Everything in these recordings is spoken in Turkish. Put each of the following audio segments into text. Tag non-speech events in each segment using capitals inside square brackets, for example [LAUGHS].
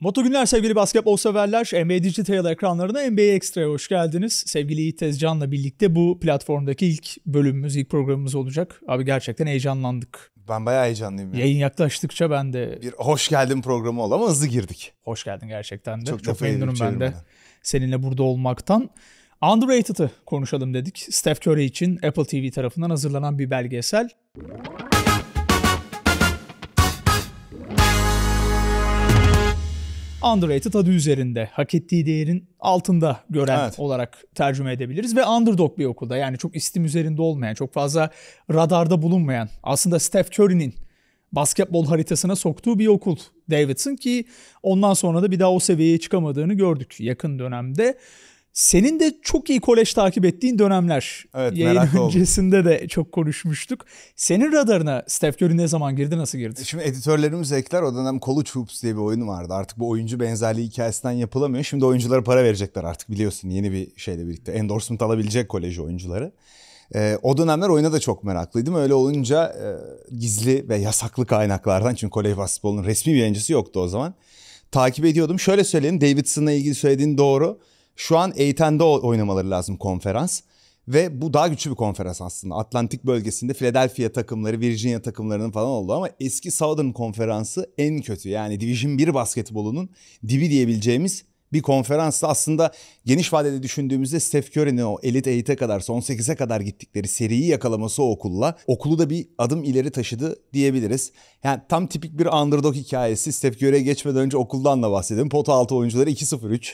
Moto günler sevgili basketbol severler. NBA Digital ekranlarına NBA Extra'ya hoş geldiniz. Sevgili Yiğit Tezcan'la birlikte bu platformdaki ilk bölümümüz, ilk programımız olacak. Abi gerçekten heyecanlandık. Ben bayağı heyecanlıyım. Yani. Yayın yaklaştıkça ben de... Bir hoş geldin programı ol ama hızlı girdik. Hoş geldin gerçekten de. Çok, çok memnunum ben de seninle burada olmaktan. Underrated'ı konuşalım dedik. Steph Curry için Apple TV tarafından hazırlanan bir belgesel. underrated adı üzerinde hak ettiği değerin altında gören evet. olarak tercüme edebiliriz ve underdog bir okulda yani çok istim üzerinde olmayan çok fazla radarda bulunmayan aslında Steph Curry'nin basketbol haritasına soktuğu bir okul Davidson ki ondan sonra da bir daha o seviyeye çıkamadığını gördük yakın dönemde. Senin de çok iyi kolej takip ettiğin dönemler. Evet, Yayın merak öncesinde de çok konuşmuştuk. Senin radarına Steph Curry ne zaman girdi, nasıl girdi? Şimdi editörlerimiz ekler o dönem College Hoops diye bir oyunu vardı. Artık bu oyuncu benzerliği hikayesinden yapılamıyor. Şimdi oyunculara para verecekler artık biliyorsun yeni bir şeyle birlikte. Endorsement alabilecek koleji oyuncuları. E, o dönemler oyuna da çok meraklıydım. Öyle olunca e, gizli ve yasaklı kaynaklardan çünkü kolej basketbolunun resmi bir yayıncısı yoktu o zaman. Takip ediyordum. Şöyle söyleyeyim Davidson'la ilgili söylediğin doğru. Şu an Eğiten'de oynamaları lazım konferans. Ve bu daha güçlü bir konferans aslında. Atlantik bölgesinde Philadelphia takımları, Virginia takımlarının falan oldu ama eski Southern konferansı en kötü. Yani Division 1 basketbolunun dibi diyebileceğimiz bir konferansta aslında geniş vadede düşündüğümüzde Steph Curry'nin o Elite 8'e kadar son 8'e kadar gittikleri seriyi yakalaması o okulla okulu da bir adım ileri taşıdı diyebiliriz. Yani tam tipik bir underdog hikayesi. Steph Curry'e geçmeden önce okuldan da bahsedelim. Pota altı oyuncuları 2-0-3.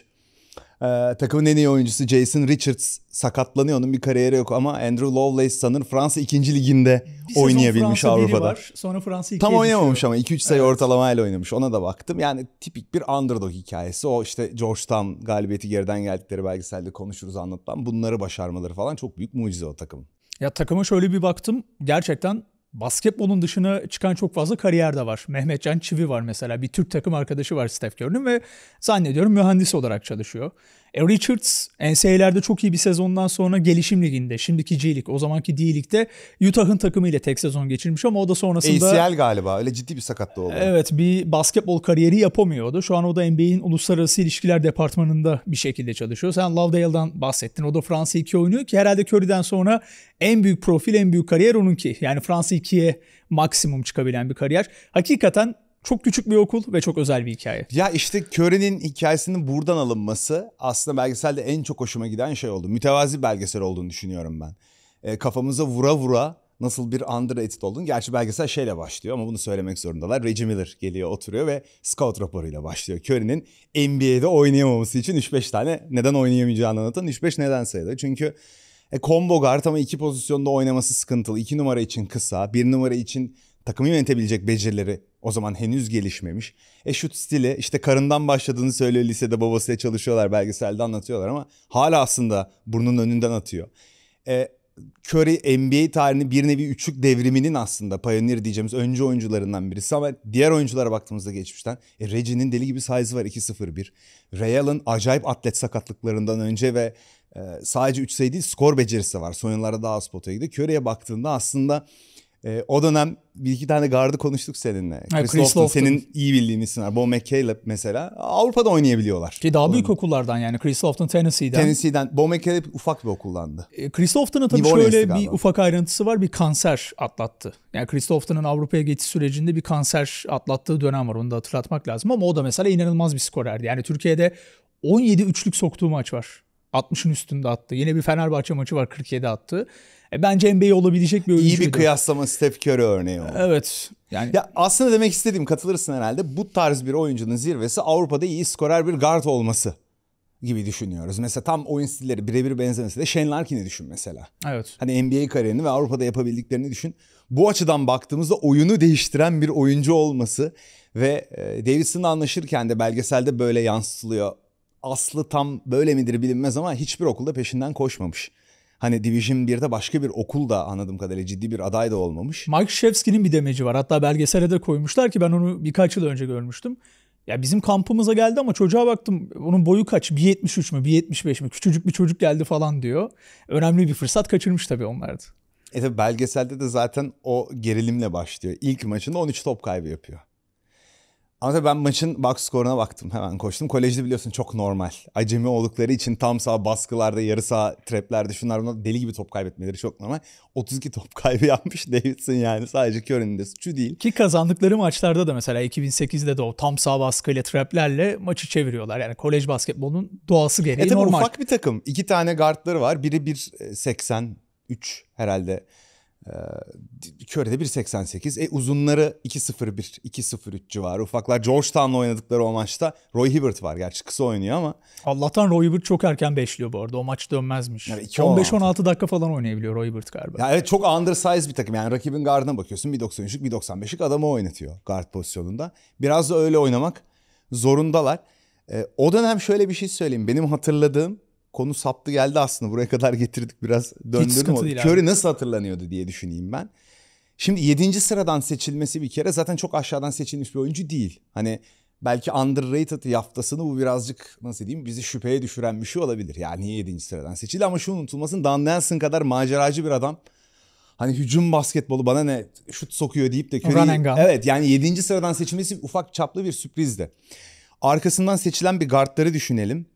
Ee, takımın en iyi oyuncusu Jason Richards sakatlanıyor. Onun bir kariyeri yok ama Andrew Lovelace sanırım Fransa 2. liginde bir oynayabilmiş Fransa Avrupa'da. Var, sonra Fransa Tam oynamamış ama 2-3 sayı evet. ortalamayla oynamış. Ona da baktım. Yani tipik bir underdog hikayesi. O işte Georgetown galibiyeti geriden geldikleri belgeselde konuşuruz anlatılan. Bunları başarmaları falan çok büyük mucize o takım. Ya takıma şöyle bir baktım. Gerçekten basketbolun dışına çıkan çok fazla kariyer de var. Mehmetcan Çivi var mesela. Bir Türk takım arkadaşı var Steph Curry'nin ve zannediyorum mühendis olarak çalışıyor. E, Richards NCAA'lerde çok iyi bir sezondan sonra gelişim liginde, şimdiki G Lig, o zamanki D Lig'de Utah'ın takımıyla tek sezon geçirmiş ama o da sonrasında... ACL galiba öyle ciddi bir sakatlığı oldu. Evet bir basketbol kariyeri yapamıyordu. Şu an o da NBA'in Uluslararası İlişkiler Departmanı'nda bir şekilde çalışıyor. Sen Lovedale'dan bahsettin. O da Fransa 2 oynuyor ki herhalde Curry'den sonra en büyük profil, en büyük kariyer onunki. Yani Fransa 2'ye maksimum çıkabilen bir kariyer. Hakikaten çok küçük bir okul ve çok özel bir hikaye. Ya işte Curry'nin hikayesinin buradan alınması aslında belgeselde en çok hoşuma giden şey oldu. Mütevazi belgesel olduğunu düşünüyorum ben. E, kafamıza vura vura nasıl bir underrated oldun. Gerçi belgesel şeyle başlıyor ama bunu söylemek zorundalar. Reggie Miller geliyor oturuyor ve scout raporuyla başlıyor. Curry'nin NBA'de oynayamaması için 3-5 tane neden oynayamayacağını anlatan 3-5 neden sayılır. Çünkü e, combo guard ama iki pozisyonda oynaması sıkıntılı. 2 numara için kısa, 1 numara için takımı yönetebilecek becerileri o zaman henüz gelişmemiş. E şut stili işte karından başladığını söylüyor lisede babasıyla çalışıyorlar belgeselde anlatıyorlar ama hala aslında burnun önünden atıyor. E, Curry NBA tarihinin bir nevi üçlük devriminin aslında pioneer diyeceğimiz önce oyuncularından birisi ama diğer oyunculara baktığımızda geçmişten e, Reggie'nin deli gibi size var 2-0-1. Ray Allen acayip atlet sakatlıklarından önce ve e, sadece 3 sayı değil skor becerisi var. Son yıllarda daha az potaya gidiyor. Curry'e baktığında aslında e, o dönem bir iki tane gardı konuştuk seninle. Chris, Chris Lofton, Lofton, senin iyi bildiğin isimler. Bo McCaleb mesela Avrupa'da oynayabiliyorlar. Ki daha büyük okullardan yani. Chris Lofton Tennessee'den. Tennessee'den. Bo McCaleb ufak bir okullandı. E, Chris Lofton'ın tabii New şöyle bir ufak ayrıntısı var. Bir kanser atlattı. Yani Chris Lofton'un Avrupa'ya geçiş sürecinde bir kanser atlattığı dönem var. Onu da hatırlatmak lazım ama o da mesela inanılmaz bir skorerdi. Yani Türkiye'de 17 üçlük soktuğu maç var. 60'ın üstünde attı. Yine bir Fenerbahçe maçı var 47 attı. E, bence NBA olabilecek bir oyuncu. İyi bir kıyaslama Steph Curry örneği oldu. Evet. Yani... Ya aslında demek istediğim katılırsın herhalde bu tarz bir oyuncunun zirvesi Avrupa'da iyi skorer bir guard olması gibi düşünüyoruz. Mesela tam oyun stilleri birebir benzemesi de Shane Larkin'i düşün mesela. Evet. Hani NBA kariyerini ve Avrupa'da yapabildiklerini düşün. Bu açıdan baktığımızda oyunu değiştiren bir oyuncu olması ve e, Davidson'la anlaşırken de belgeselde böyle yansıtılıyor. Aslı tam böyle midir bilinmez ama hiçbir okulda peşinden koşmamış. Hani Division 1'de başka bir okul da anladığım kadarıyla ciddi bir aday da olmamış. Mike Shevski'nin bir demeci var. Hatta belgesele de koymuşlar ki ben onu birkaç yıl önce görmüştüm. Ya bizim kampımıza geldi ama çocuğa baktım onun boyu kaç? 1.73 mü 1.75 mi? Küçücük bir çocuk geldi falan diyor. Önemli bir fırsat kaçırmış tabii onlardı. E tabi belgeselde de zaten o gerilimle başlıyor. İlk maçında 13 top kaybı yapıyor. Ama tabii ben maçın box skoruna baktım. Hemen koştum. Kolejde biliyorsun çok normal. Acemi oldukları için tam sağ baskılarda, yarı sağ treplerde şunlar bunlar deli gibi top kaybetmeleri çok normal. 32 [LAUGHS] top kaybı yapmış Davidson yani. Sadece Curry'nin de suçu değil. Ki kazandıkları maçlarda da mesela 2008'de de o tam sağ baskıyla traplerle maçı çeviriyorlar. Yani kolej basketbolunun doğası gereği e normal. Ufak bir takım. İki tane guardları var. Biri 1.83 herhalde Köre'de 1.88. E uzunları 2.01, 2.03 civarı. Ufaklar Georgetown'la oynadıkları o maçta Roy Hibbert var. Gerçi kısa oynuyor ama. Allah'tan Roy Hibbert çok erken başlıyor bu arada. O maç dönmezmiş. Yani 15-16 dakika falan oynayabiliyor Roy Hibbert galiba. Yani evet çok undersized bir takım. Yani rakibin gardına bakıyorsun. 1.93'lük 1.95'lik adamı oynatıyor guard pozisyonunda. Biraz da öyle oynamak zorundalar. E, o dönem şöyle bir şey söyleyeyim. Benim hatırladığım konu saptı geldi aslında. Buraya kadar getirdik biraz döndürdüm. Curry nasıl hatırlanıyordu diye düşüneyim ben. Şimdi 7. sıradan seçilmesi bir kere zaten çok aşağıdan seçilmiş bir oyuncu değil. Hani belki underrated yaftasını bu birazcık nasıl diyeyim bizi şüpheye düşüren bir şey olabilir. Yani niye 7. sıradan seçildi ama şu unutulmasın Dan Nelson kadar maceracı bir adam. Hani hücum basketbolu bana ne şut sokuyor deyip de Curry'i... Evet yani 7. sıradan seçilmesi ufak çaplı bir sürprizdi. Arkasından seçilen bir guardları düşünelim.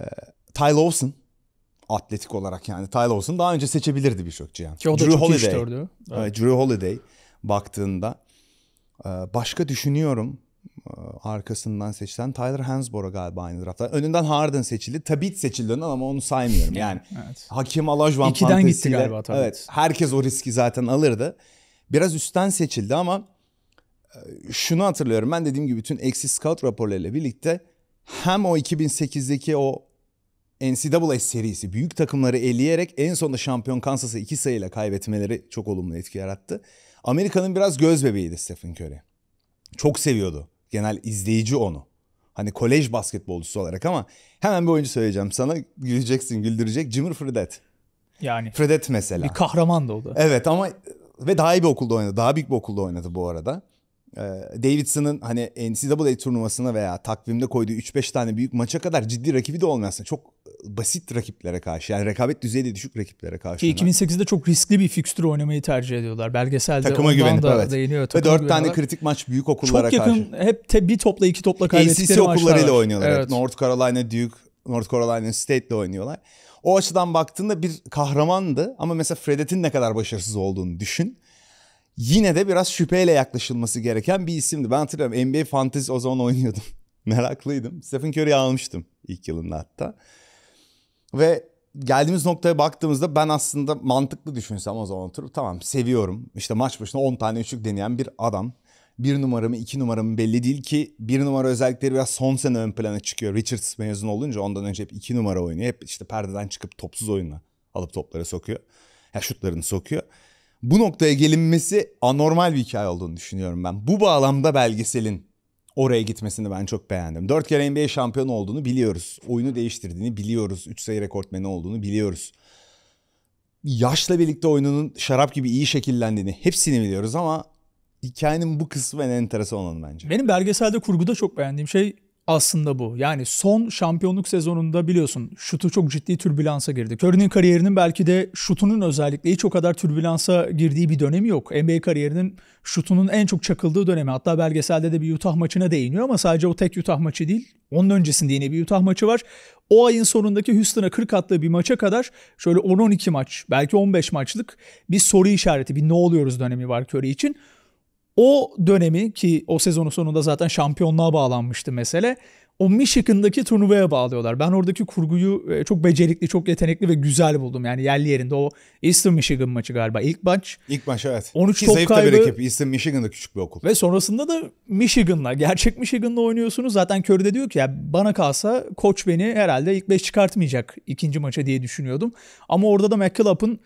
Ee, Ty Lawson atletik olarak yani. Ty Lawson daha önce seçebilirdi birçok yani. Ki o da Drew çok Holiday. Evet. Drew Holiday baktığında e, başka düşünüyorum e, arkasından seçilen Tyler Hansborough galiba aynı draftta. Önünden Harden seçildi. Tabit seçildi ama onu saymıyorum. [LAUGHS] Yani evet. Hakim Olajuwon İkiden gitti galiba Tabit. Evet. Herkes o riski zaten alırdı. Biraz üstten seçildi ama e, şunu hatırlıyorum. Ben dediğim gibi bütün eksi scout raporlarıyla birlikte hem o 2008'deki o NCAA serisi büyük takımları eleyerek en sonunda şampiyon Kansas'ı iki sayıyla kaybetmeleri çok olumlu etki yarattı. Amerika'nın biraz göz bebeğiydi Stephen Curry. Çok seviyordu. Genel izleyici onu. Hani kolej basketbolcusu olarak ama hemen bir oyuncu söyleyeceğim sana. Güleceksin, güldürecek. Jimmer Fredette. Yani. Fredette mesela. Bir kahraman da oldu. Evet ama ve daha iyi bir okulda oynadı. Daha büyük bir okulda oynadı bu arada. Ee, Davidson'ın hani NCAA turnuvasına veya takvimde koyduğu 3-5 tane büyük maça kadar ciddi rakibi de olmasın. Çok e, basit rakiplere karşı yani rekabet düzeyi de düşük rakiplere karşı. Ki 2008'de çok riskli bir fikstür oynamayı tercih ediyorlar. Belgeselde Takıma güvenip da evet. değiniyor. Ve 4 tane kritik maç büyük okullara karşı. Çok yakın karşı. hep te, bir topla iki topla kaybettikleri maçlar. ACC okullarıyla oynuyorlar. Evet. North Carolina Duke, North Carolina State'le oynuyorlar. O açıdan baktığında bir kahramandı ama mesela Fredet'in ne kadar başarısız olduğunu düşün yine de biraz şüpheyle yaklaşılması gereken bir isimdi. Ben hatırlıyorum NBA Fantasy o zaman oynuyordum. [LAUGHS] Meraklıydım. Stephen Curry'i almıştım ilk yılında hatta. Ve geldiğimiz noktaya baktığımızda ben aslında mantıklı düşünsem o zaman oturup tamam seviyorum. İşte maç başına 10 tane üçlük deneyen bir adam. Bir numaramı iki numaramı belli değil ki bir numara özellikleri biraz son sene ön plana çıkıyor. Richards mezun olunca ondan önce hep iki numara oynuyor. Hep işte perdeden çıkıp topsuz oyunla alıp toplara sokuyor. Ya şutlarını sokuyor bu noktaya gelinmesi anormal bir hikaye olduğunu düşünüyorum ben. Bu bağlamda belgeselin oraya gitmesini ben çok beğendim. 4 kere NBA şampiyonu olduğunu biliyoruz. Oyunu değiştirdiğini biliyoruz. 3 sayı rekortmeni olduğunu biliyoruz. Yaşla birlikte oyununun şarap gibi iyi şekillendiğini hepsini biliyoruz ama hikayenin bu kısmı en enteresan olanı bence. Benim belgeselde kurguda çok beğendiğim şey aslında bu. Yani son şampiyonluk sezonunda biliyorsun şutu çok ciddi türbülansa girdi. Curry'nin kariyerinin belki de şutunun özellikle hiç o kadar türbülansa girdiği bir dönemi yok. NBA kariyerinin şutunun en çok çakıldığı dönemi. Hatta belgeselde de bir Utah maçına değiniyor ama sadece o tek Utah maçı değil. Onun öncesinde yine bir Utah maçı var. O ayın sonundaki Houston'a 40 attığı bir maça kadar şöyle 10-12 maç belki 15 maçlık bir soru işareti bir ne oluyoruz dönemi var Curry için o dönemi ki o sezonun sonunda zaten şampiyonluğa bağlanmıştı mesele. O Michigan'daki turnuvaya bağlıyorlar. Ben oradaki kurguyu e, çok becerikli, çok yetenekli ve güzel buldum. Yani yerli yerinde o Eastern Michigan maçı galiba ilk maç. İlk maç evet. 13 Ki top zayıf kaybı. bir rakip. Eastern Michigan'da küçük bir okul. Ve sonrasında da Michigan'la, gerçek Michigan'la oynuyorsunuz. Zaten Curry de diyor ki ya bana kalsa koç beni herhalde ilk 5 çıkartmayacak ikinci maça diye düşünüyordum. Ama orada da McCallup'ın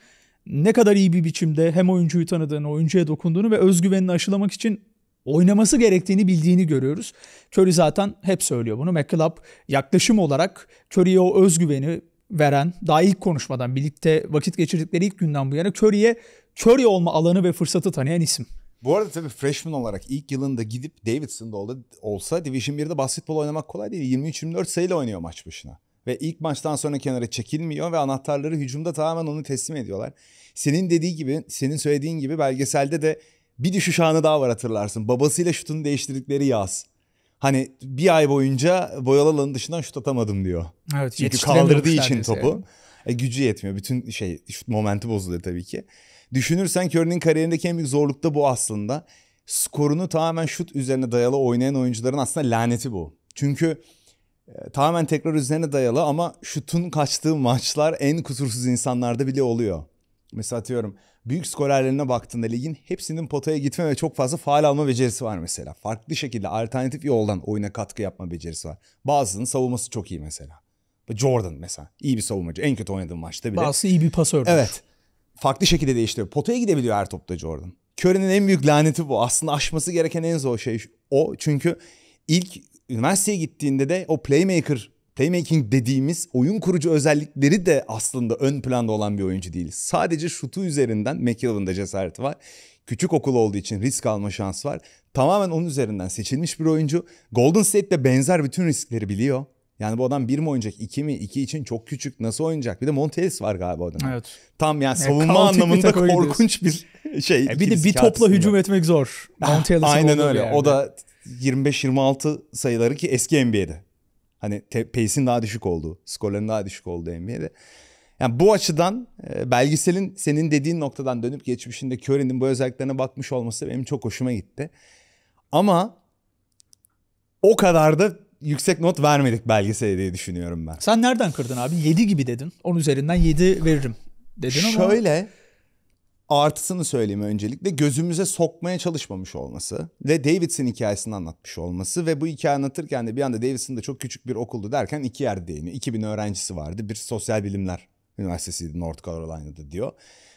ne kadar iyi bir biçimde hem oyuncuyu tanıdığını, oyuncuya dokunduğunu ve özgüvenini aşılamak için oynaması gerektiğini bildiğini görüyoruz. Curry zaten hep söylüyor bunu. McClub yaklaşım olarak Curry'e o özgüveni veren, daha ilk konuşmadan birlikte vakit geçirdikleri ilk günden bu yana Curry'e Curry olma alanı ve fırsatı tanıyan isim. Bu arada tabii freshman olarak ilk yılında gidip Davidson'da olsa Division 1'de basketbol oynamak kolay değil. 23-24 sayıyla oynuyor maç başına. Ve ilk maçtan sonra kenara çekilmiyor ve anahtarları hücumda tamamen onu teslim ediyorlar. Senin dediği gibi, senin söylediğin gibi belgeselde de bir düşüş anı daha var hatırlarsın. Babasıyla şutunu değiştirdikleri yaz. Hani bir ay boyunca boyalı alanın dışından şut atamadım diyor. Evet, Çünkü kaldırdığı için topu. E, gücü yetmiyor. Bütün şey şut momenti bozuluyor tabii ki. Düşünürsen Curry'nin kariyerindeki en büyük zorluk da bu aslında. Skorunu tamamen şut üzerine dayalı oynayan oyuncuların aslında laneti bu. Çünkü ee, tamamen tekrar üzerine dayalı ama şutun kaçtığı maçlar en kusursuz insanlarda bile oluyor. Mesela atıyorum büyük skorerlerine baktığında ligin hepsinin potaya gitme ve çok fazla faal alma becerisi var mesela. Farklı şekilde alternatif yoldan oyuna katkı yapma becerisi var. Bazısının savunması çok iyi mesela. Jordan mesela iyi bir savunmacı. En kötü oynadığı maçta bile. Bazısı iyi bir pasördür. Evet. Farklı şekilde değiştiriyor. Potaya gidebiliyor her topta Jordan. Curry'nin en büyük laneti bu. Aslında aşması gereken en zor şey o. Çünkü ilk üniversiteye gittiğinde de o playmaker, playmaking dediğimiz oyun kurucu özellikleri de aslında ön planda olan bir oyuncu değil. Sadece şutu üzerinden McKillop'un da cesareti var. Küçük okul olduğu için risk alma şansı var. Tamamen onun üzerinden seçilmiş bir oyuncu. Golden State'de benzer bütün riskleri biliyor. Yani bu adam bir mi oynayacak, iki mi? İki için çok küçük. Nasıl oynayacak? Bir de Montelis var galiba adamın. Evet. Tam yani e, savunma yani anlamında bir korkunç bir şey. Ya e, bir de bir topla hücum etmek zor. Montelis Aynen öyle. Yani. O da 25-26 sayıları ki eski NBA'de. Hani pace'in daha düşük olduğu, skorların daha düşük olduğu NBA'de. Yani bu açıdan e, belgeselin senin dediğin noktadan dönüp geçmişinde Curry'nin bu özelliklerine bakmış olması benim çok hoşuma gitti. Ama o kadar da yüksek not vermedik belgeseli diye düşünüyorum ben. Sen nereden kırdın abi? 7 gibi dedin. 10 üzerinden 7 veririm dedin ama. Şöyle artısını söyleyeyim öncelikle gözümüze sokmaya çalışmamış olması ve Davidson hikayesini anlatmış olması ve bu hikaye anlatırken de bir anda Davidson da çok küçük bir okuldu derken iki yerde değiniyor. 2000 öğrencisi vardı bir sosyal bilimler üniversitesiydi North Carolina'da diyor.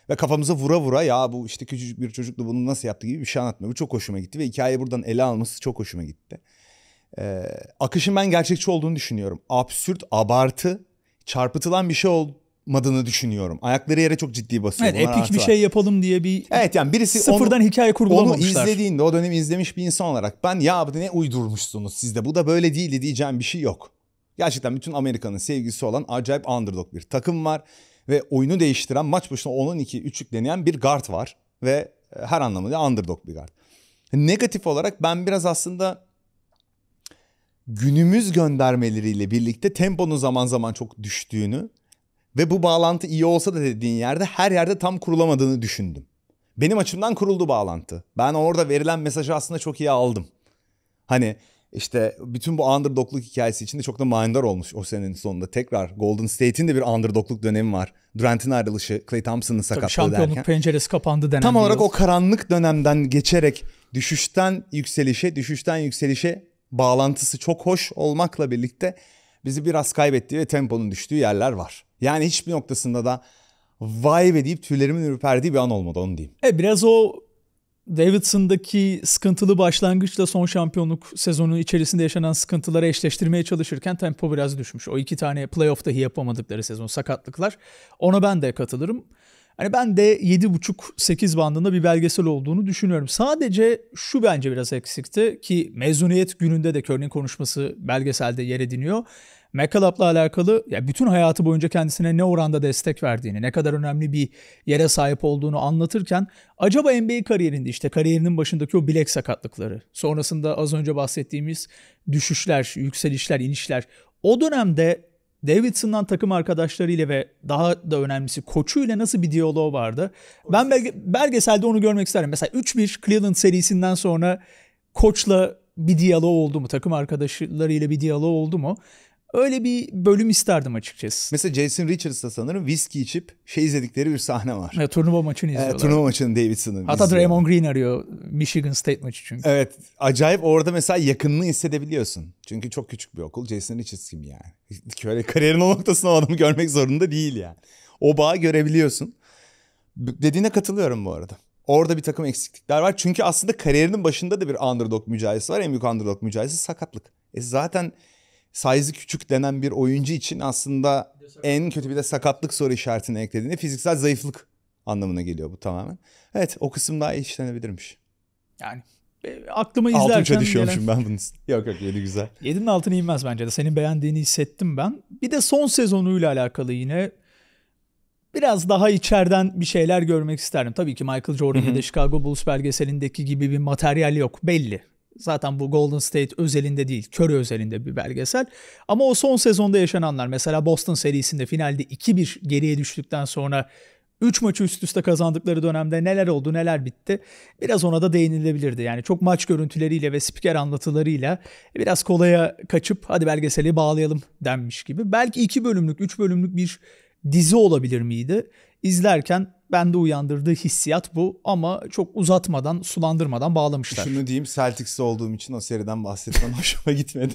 Ve kafamıza vura vura ya bu işte küçücük bir çocuklu bunu nasıl yaptı gibi bir şey anlatmıyor. Bu çok hoşuma gitti ve hikayeyi buradan ele alması çok hoşuma gitti. Ee, akışın ben gerçekçi olduğunu düşünüyorum. Absürt, abartı, çarpıtılan bir şey oldu madını düşünüyorum. Ayakları yere çok ciddi basıyor. Evet, epik bir şey yapalım diye bir Evet yani birisi sıfırdan onu, hikaye kurgulamamışlar. Onu izlediğinde o dönem izlemiş bir insan olarak ben ya bu ne uydurmuşsunuz sizde bu da böyle değildi diyeceğim bir şey yok. Gerçekten bütün Amerika'nın sevgisi olan acayip underdog bir takım var ve oyunu değiştiren maç başına 10-12 üçlük deneyen bir guard var ve e, her anlamda underdog bir guard. Negatif olarak ben biraz aslında günümüz göndermeleriyle birlikte temponun zaman zaman çok düştüğünü ve bu bağlantı iyi olsa da dediğin yerde her yerde tam kurulamadığını düşündüm. Benim açımdan kuruldu bağlantı. Ben orada verilen mesajı aslında çok iyi aldım. Hani işte bütün bu underdogluk hikayesi içinde çok da manidar olmuş o senenin sonunda. Tekrar Golden State'in de bir underdogluk dönemi var. Durant'in ayrılışı, Clay Thompson'ın sakatlığı şampiyonluk derken. Şampiyonluk penceresi kapandı denen. Tam olarak o karanlık dönemden geçerek düşüşten yükselişe, düşüşten yükselişe bağlantısı çok hoş olmakla birlikte bizi biraz kaybettiği ve temponun düştüğü yerler var. Yani hiçbir noktasında da vay be deyip tüylerimin ürperdiği bir an olmadı onu diyeyim. E biraz o Davidson'daki sıkıntılı başlangıçla son şampiyonluk sezonu içerisinde yaşanan sıkıntıları eşleştirmeye çalışırken tempo biraz düşmüş. O iki tane playoff'ta yapamadıkları sezon sakatlıklar. Ona ben de katılırım. Hani ben de 7,5-8 bandında bir belgesel olduğunu düşünüyorum. Sadece şu bence biraz eksikti ki mezuniyet gününde de Körning konuşması belgeselde yer ediniyor. McCallup'la alakalı ya bütün hayatı boyunca kendisine ne oranda destek verdiğini, ne kadar önemli bir yere sahip olduğunu anlatırken acaba NBA kariyerinde işte kariyerinin başındaki o bilek sakatlıkları, sonrasında az önce bahsettiğimiz düşüşler, yükselişler, inişler o dönemde Davidson'dan takım arkadaşlarıyla ve daha da önemlisi koçuyla nasıl bir diyaloğu vardı? Ben belge, belgeselde onu görmek isterim. Mesela 3-1 Cleveland serisinden sonra koçla bir diyalog oldu mu? Takım arkadaşlarıyla bir diyalog oldu mu? Öyle bir bölüm isterdim açıkçası. Mesela Jason Richards'da sanırım viski içip şey izledikleri bir sahne var. Ya, turnuva maçını e, izliyorlar. E, turnuva maçını Davidson'ın. Hatta izliyor. Draymond Green arıyor Michigan State maçı çünkü. Evet acayip orada mesela yakınlığı hissedebiliyorsun. Çünkü çok küçük bir okul Jason Richards kim yani. Böyle [LAUGHS] kariyerin o noktasında adamı görmek zorunda değil yani. O bağı görebiliyorsun. Dediğine katılıyorum bu arada. Orada bir takım eksiklikler var. Çünkü aslında kariyerinin başında da bir underdog mücadelesi var. En büyük underdog mücadelesi sakatlık. E zaten size'ı küçük denen bir oyuncu için aslında en kötü bir de sakatlık soru işaretini eklediğinde fiziksel zayıflık anlamına geliyor bu tamamen. Evet o kısım daha iyi işlenebilirmiş. Yani e, aklıma izlerken Altın düşüyormuşum gelen... ben bunu. Yok yok yedi güzel. Yedinin altına inmez bence de. Senin beğendiğini hissettim ben. Bir de son sezonuyla alakalı yine biraz daha içeriden bir şeyler görmek isterdim. Tabii ki Michael Jordan da Chicago Bulls belgeselindeki gibi bir materyal yok belli. Zaten bu Golden State özelinde değil, Curry özelinde bir belgesel. Ama o son sezonda yaşananlar mesela Boston serisinde finalde 2-1 geriye düştükten sonra 3 maçı üst üste kazandıkları dönemde neler oldu neler bitti biraz ona da değinilebilirdi. Yani çok maç görüntüleriyle ve spiker anlatılarıyla biraz kolaya kaçıp hadi belgeseli bağlayalım denmiş gibi. Belki 2 bölümlük 3 bölümlük bir dizi olabilir miydi? izlerken bende uyandırdığı hissiyat bu ama çok uzatmadan sulandırmadan bağlamışlar. Şunu diyeyim Celtics'te olduğum için o seriden bahsetmem [LAUGHS] hoşuma gitmedi.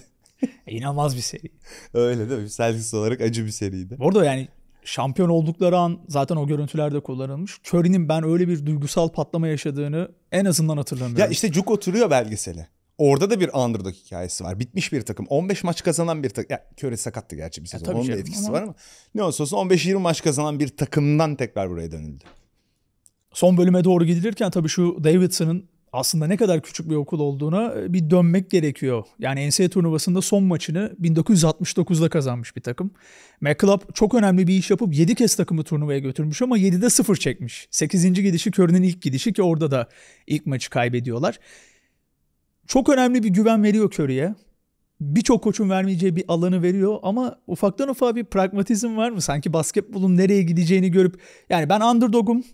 E, bir seri. Öyle değil mi? Celtics olarak acı bir seriydi. Bu arada yani şampiyon oldukları an zaten o görüntülerde kullanılmış. Curry'nin ben öyle bir duygusal patlama yaşadığını en azından hatırlamıyorum. Ya işte cuk oturuyor belgeseli. Orada da bir underdog hikayesi var. Bitmiş bir takım. 15 maç kazanan bir takım. Ya Köre sakattı gerçi bir e, sezon. Onun da etkisi ama... var ama. Ne olursa olsun 15-20 maç kazanan bir takımdan tekrar buraya dönüldü. Son bölüme doğru gidilirken tabii şu Davidson'ın aslında ne kadar küçük bir okul olduğuna e, bir dönmek gerekiyor. Yani NCAA turnuvasında son maçını 1969'da kazanmış bir takım. McClub çok önemli bir iş yapıp 7 kez takımı turnuvaya götürmüş ama 7'de 0 çekmiş. 8. gidişi Curry'nin ilk gidişi ki orada da ilk maçı kaybediyorlar. Çok önemli bir güven veriyor Curry'e. Birçok koçun vermeyeceği bir alanı veriyor ama ufaktan ufak bir pragmatizm var mı? Sanki basketbolun nereye gideceğini görüp yani ben underdogum.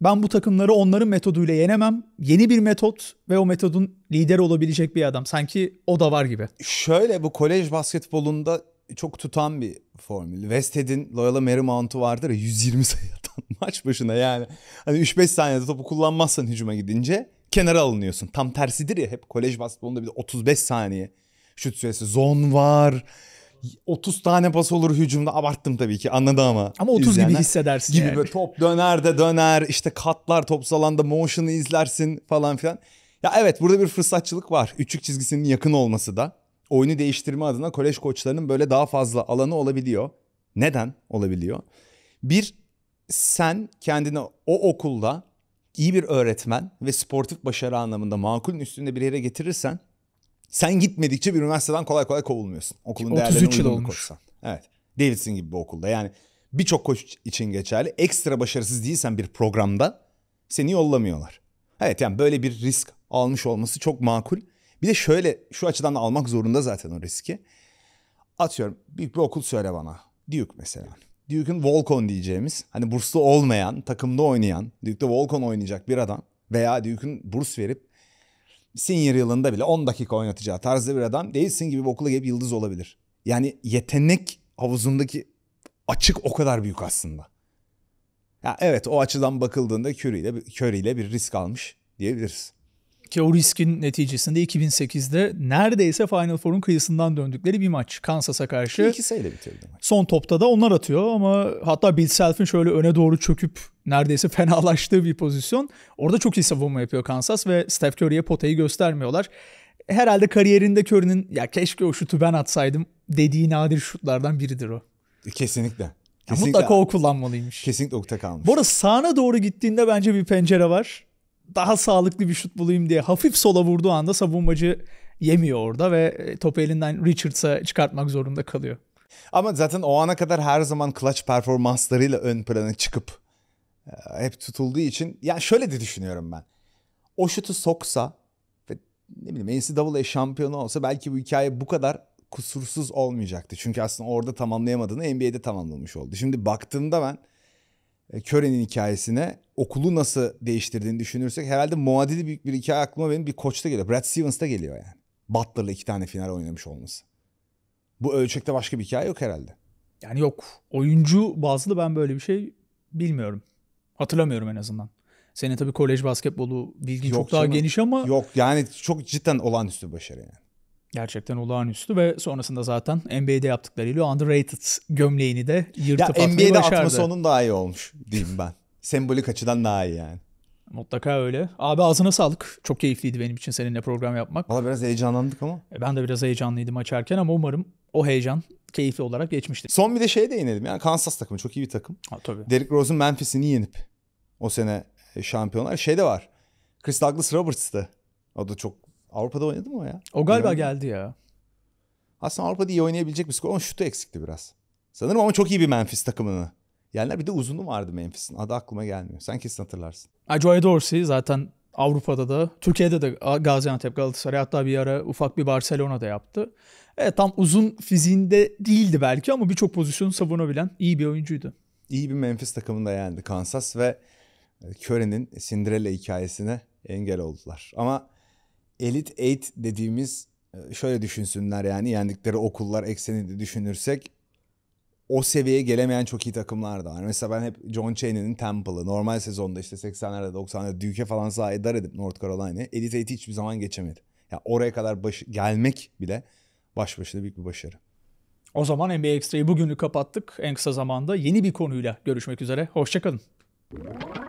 Ben bu takımları onların metoduyla yenemem. Yeni bir metot ve o metodun lider olabilecek bir adam. Sanki o da var gibi. Şöyle bu kolej basketbolunda çok tutan bir formül. Westhead'in Loyola Marymount'u vardır ya 120 sayı atan [LAUGHS] maç başına yani. Hani 3-5 saniyede topu kullanmazsan hücuma gidince kenara alınıyorsun. Tam tersidir ya hep kolej basketbolunda bir de 35 saniye şut süresi. Zon var. 30 tane pas olur hücumda abarttım tabii ki anladı ama. Ama 30 izleyenler. gibi hissedersin Gibi yani. böyle top döner de döner İşte katlar top alanda motion'ı izlersin falan filan. Ya evet burada bir fırsatçılık var. Üçlük çizgisinin yakın olması da oyunu değiştirme adına kolej koçlarının böyle daha fazla alanı olabiliyor. Neden olabiliyor? Bir sen kendini o okulda iyi bir öğretmen ve sportif başarı anlamında makulün üstünde bir yere getirirsen sen gitmedikçe bir üniversiteden kolay kolay kovulmuyorsun. Okulun değerlerine uygun olmuş. koşsan. Evet. Davidson gibi bir okulda yani birçok koç için geçerli. Ekstra başarısız değilsen bir programda seni yollamıyorlar. Evet yani böyle bir risk almış olması çok makul. Bir de şöyle şu açıdan da almak zorunda zaten o riski. Atıyorum büyük bir okul söyle bana. Duke mesela. Duke'un Volkon diyeceğimiz hani burslu olmayan takımda oynayan Duke'de Volkon oynayacak bir adam veya Duke'un burs verip senior yılında bile 10 dakika oynatacağı tarzda bir adam değilsin gibi bir okula gelip yıldız olabilir. Yani yetenek havuzundaki açık o kadar büyük aslında. Ya evet o açıdan bakıldığında Curry ile, Curry ile bir risk almış diyebiliriz. Ki o riskin neticesinde 2008'de neredeyse Final Four'un kıyısından döndükleri bir maç. Kansas'a karşı. İki sayıyla bitirdi maç. Son topta da onlar atıyor ama hatta Bill Self'in şöyle öne doğru çöküp neredeyse [LAUGHS] fenalaştığı bir pozisyon. Orada çok iyi savunma yapıyor Kansas ve Steph Curry'e potayı göstermiyorlar. Herhalde kariyerinde Curry'nin ya keşke o şutu ben atsaydım dediği nadir şutlardan biridir o. Kesinlikle. Kesinlikle. mutlaka o kullanmalıymış. Kesinlikle okta kalmış. Bu arada sağına doğru gittiğinde bence bir pencere var daha sağlıklı bir şut bulayım diye hafif sola vurduğu anda savunmacı yemiyor orada ve e, topu elinden Richards'a çıkartmak zorunda kalıyor. Ama zaten o ana kadar her zaman clutch performanslarıyla ön plana çıkıp e, hep tutulduğu için yani şöyle de düşünüyorum ben. O şutu soksa ve ne bileyim NCAA şampiyonu olsa belki bu hikaye bu kadar kusursuz olmayacaktı. Çünkü aslında orada tamamlayamadığını NBA'de tamamlamış oldu. Şimdi baktığımda ben e, Curry'nin hikayesine okulu nasıl değiştirdiğini düşünürsek herhalde muadili büyük bir hikaye aklıma benim bir koçta geliyor. Brad Stevens'ta geliyor yani. Butler'la iki tane final oynamış olması. Bu ölçekte başka bir hikaye yok herhalde. Yani yok. Oyuncu bazlı ben böyle bir şey bilmiyorum. Hatırlamıyorum en azından. Senin tabii kolej basketbolu bilgi çok daha canım. geniş ama... Yok yani çok cidden olağanüstü başarı yani. Gerçekten olağanüstü ve sonrasında zaten NBA'de yaptıklarıyla underrated gömleğini de yırtıp ya, NBA'de başardı. NBA'de atması onun daha iyi olmuş diyeyim ben sembolik açıdan daha iyi yani. Mutlaka öyle. Abi ağzına sağlık. Çok keyifliydi benim için seninle program yapmak. Valla biraz heyecanlandık ama. E, ben de biraz heyecanlıydım açarken ama umarım o heyecan keyifli olarak geçmişti. Son bir de şeye değinelim. ya. Kansas takımı çok iyi bir takım. Ha, tabii. Derrick Rose'un Memphis'ini yenip o sene e, şampiyonlar. Şey de var. Chris Douglas Roberts'tı. O da çok Avrupa'da oynadı mı o ya? O galiba Bilmiyorum. geldi ya. Aslında Avrupa'da iyi oynayabilecek bir skor ama şutu eksikti biraz. Sanırım ama çok iyi bir Memphis takımını yani bir de uzunu vardı Memphis'in. Adı aklıma gelmiyor. Sen kesin hatırlarsın. Joey Dorsey zaten Avrupa'da da, Türkiye'de de Gaziantep, Galatasaray hatta bir ara ufak bir Barcelona'da yaptı. Evet tam uzun fiziğinde değildi belki ama birçok pozisyonu savunabilen iyi bir oyuncuydu. İyi bir Memphis takımında yendi Kansas ve e, Curry'nin Cinderella hikayesine engel oldular. Ama Elite Eight dediğimiz e, şöyle düşünsünler yani yendikleri okullar eksenini düşünürsek o seviyeye gelemeyen çok iyi takımlar da var. Mesela ben hep John Cheney'nin Temple'ı normal sezonda işte 80'lerde 90'larda Duke'e falan sahaya dar edip North Carolina'ya Elite Eight'i hiçbir zaman geçemedi. Ya yani oraya kadar baş, gelmek bile baş başına büyük bir başarı. O zaman NBA Extra'yı bugünü kapattık. En kısa zamanda yeni bir konuyla görüşmek üzere. Hoşçakalın.